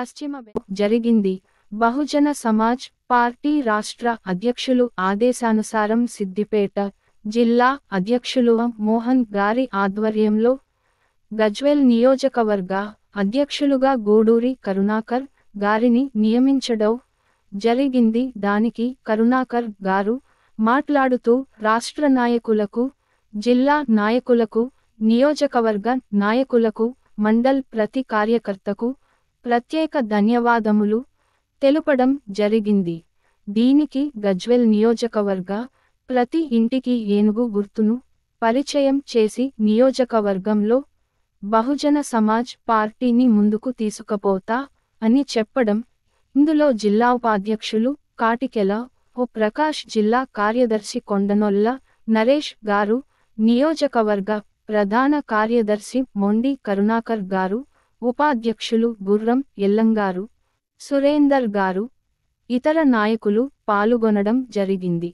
పశ్చిమ జరిగింది బహుజన సమాజ్ పార్టీ రాష్ట్ర అధ్యక్షులు ఆదేశానుసారం సిద్దిపేట జిల్లా అధ్యక్షులు మోహన్ గారి ఆధ్వర్యంలో గజ్వెల్ నియోజకవర్గ అధ్యక్షులుగా గూడూరి కరుణాకర్ గారిని నియమించడం జరిగింది దానికి కరుణాకర్ గారు మాట్లాడుతూ రాష్ట్ర నాయకులకు జిల్లా నాయకులకు నియోజకవర్గ నాయకులకు మండల్ ప్రతి కార్యకర్తకు ప్రత్యేక ధన్యవాదములు తెలుపడం జరిగింది దీనికి గజ్వెల్ నియోజకవర్గ ప్రతి ఇంటికి ఏనుగు గుర్తును పరిచయం చేసి నియోజకవర్గంలో బహుజన సమాజ్ పార్టీని ముందుకు తీసుకుపోతా అని చెప్పడం ఇందులో జిల్లా ఉపాధ్యక్షులు కాటికెల ఓ ప్రకాష్ జిల్లా కార్యదర్శి కొండనొల్ల నరేష్ గారు నియోజకవర్గ ప్రధాన కార్యదర్శి మొండి కరుణాకర్ గారు ఉపాధ్యక్షులు గుర్రం ఎల్లంగారు సురేందర్ గారు ఇతర నాయకులు పాల్గొనడం జరిగింది